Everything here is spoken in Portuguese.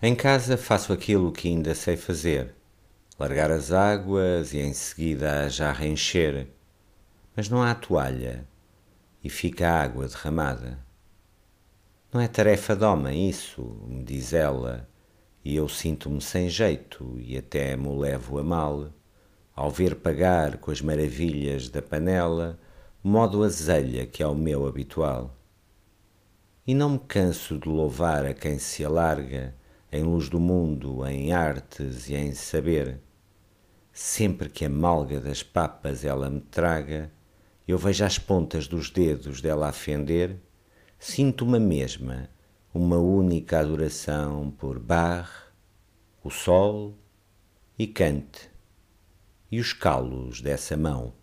Em casa faço aquilo que ainda sei fazer: largar as águas e em seguida a jarra Mas não há toalha e fica a água derramada. Não é tarefa de homem isso, me diz ela, e eu sinto-me sem jeito e até me levo a mal, ao ver pagar com as maravilhas da panela modo azelha que é o meu habitual. E não me canso de louvar a quem se alarga em luz do mundo, em artes e em saber. Sempre que a malga das papas ela me traga, eu vejo as pontas dos dedos dela afender, sinto uma mesma, uma única adoração por Bar, o sol e cante e os calos dessa mão.